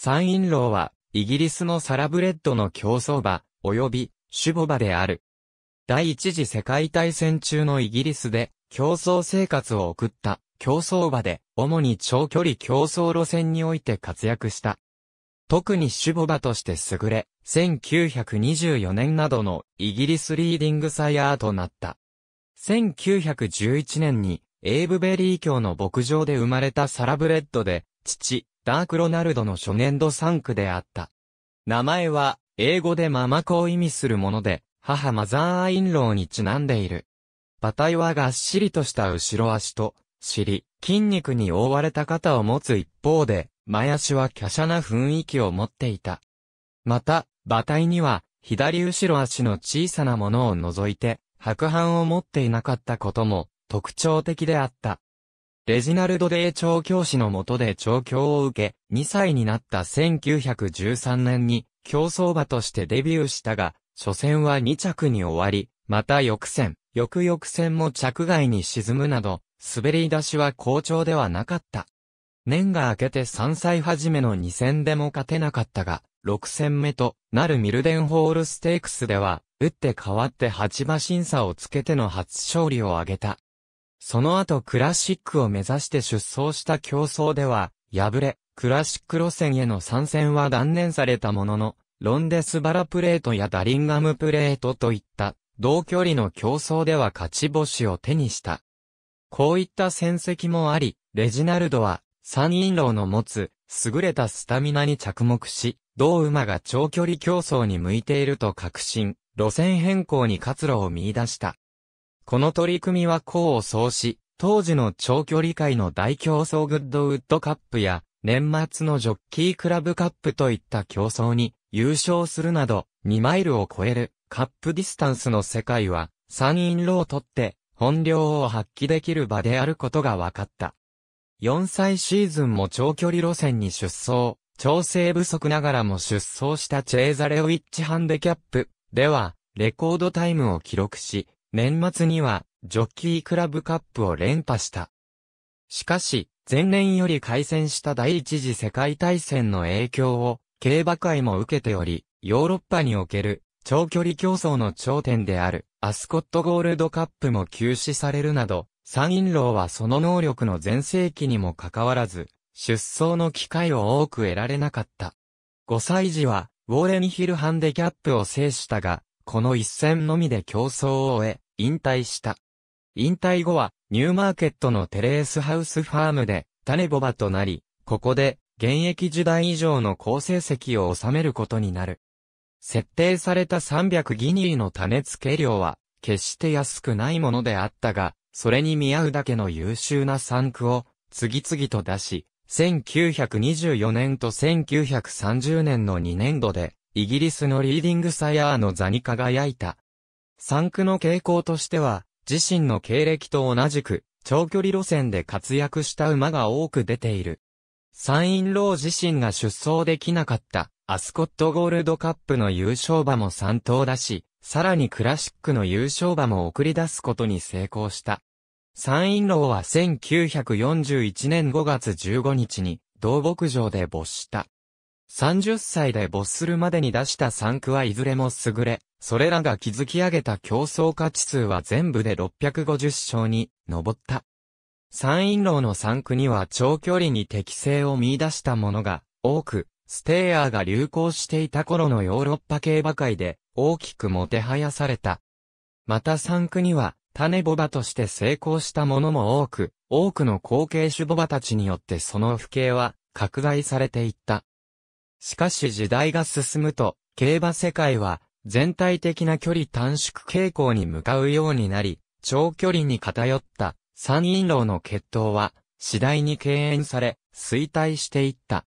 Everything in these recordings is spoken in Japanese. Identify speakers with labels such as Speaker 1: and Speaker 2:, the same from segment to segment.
Speaker 1: 三陰楼は、イギリスのサラブレッドの競争場、及び、守護馬である。第一次世界大戦中のイギリスで、競争生活を送った、競争場で、主に長距離競争路線において活躍した。特に守護馬として優れ、1924年などのイギリスリーディングサイアーとなった。1911年に、エイブベリー教の牧場で生まれたサラブレッドで、父、ダークロナルドの初年度3区であった。名前は、英語でママ子を意味するもので、母マザーアインローにちなんでいる。馬体はがっしりとした後ろ足と、尻、筋肉に覆われた肩を持つ一方で、前足は華奢な雰囲気を持っていた。また、馬体には、左後ろ足の小さなものを除いて、白斑を持っていなかったことも、特徴的であった。レジナルド・デイ調教師の下で調教を受け、2歳になった1913年に競争馬としてデビューしたが、初戦は2着に終わり、また翌戦、翌々戦も着外に沈むなど、滑り出しは好調ではなかった。年が明けて3歳初めの2戦でも勝てなかったが、6戦目となるミルデンホールステークスでは、打って変わって8馬審査をつけての初勝利を挙げた。その後クラシックを目指して出走した競争では、敗れ、クラシック路線への参戦は断念されたものの、ロンデスバラプレートやダリンガムプレートといった同距離の競争では勝ち星を手にした。こういった戦績もあり、レジナルドは、三人老の持つ、優れたスタミナに着目し、同馬が長距離競争に向いていると確信、路線変更に活路を見出した。この取り組みは功を奏し、当時の長距離界の大競争グッドウッドカップや、年末のジョッキークラブカップといった競争に優勝するなど、2マイルを超えるカップディスタンスの世界は、インロを取って、本領を発揮できる場であることが分かった。4歳シーズンも長距離路線に出走、調整不足ながらも出走したチェーザレオイッチハンデキャップでは、レコードタイムを記録し、年末には、ジョッキークラブカップを連覇した。しかし、前年より開戦した第一次世界大戦の影響を、競馬界も受けており、ヨーロッパにおける、長距離競争の頂点である、アスコットゴールドカップも休止されるなど、サインローはその能力の前世紀にもかかわらず、出走の機会を多く得られなかった。5歳児は、ウォーレンヒルハンデキャップを制したが、この一戦のみで競争を終え、引退した。引退後は、ニューマーケットのテレースハウスファームで、種ボバとなり、ここで、現役時代以上の好成績を収めることになる。設定された300ギニーの種付け量は、決して安くないものであったが、それに見合うだけの優秀な産区を、次々と出し、1924年と1930年の2年度で、イギリスのリーディングサヤーの座に輝いた。産区の傾向としては、自身の経歴と同じく、長距離路線で活躍した馬が多く出ている。サインロー自身が出走できなかったアスコットゴールドカップの優勝馬も3頭だし、さらにクラシックの優勝馬も送り出すことに成功した。サインローは1941年5月15日に同牧場で没した。30歳で没するまでに出した3区はいずれも優れ、それらが築き上げた競争価値数は全部で650勝に上った。山陰老の3区には長距離に適性を見出したものが多く、ステイヤーが流行していた頃のヨーロッパ系馬界で大きくもてはやされた。また3区には種ボバとして成功したものも多く、多くの後継種ボバたちによってその不景は拡大されていった。しかし時代が進むと、競馬世界は、全体的な距離短縮傾向に向かうようになり、長距離に偏った三陰路の決闘は、次第に敬遠され、衰退していった。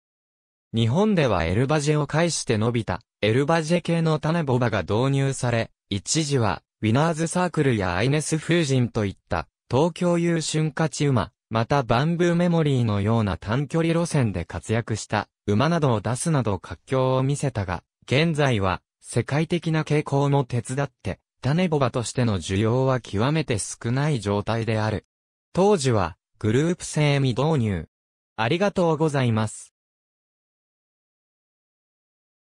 Speaker 1: 日本ではエルバジェを介して伸びた、エルバジェ系の種ボバが導入され、一時は、ウィナーズサークルやアイネス風神といった、東京優春勝ち馬、またバンブーメモリーのような短距離路線で活躍した。馬などを出すなど活況を見せたが、現在は世界的な傾向も手伝って、種ボバとしての需要は極めて少ない状態である。当時はグループ制未導入。ありがとうございます。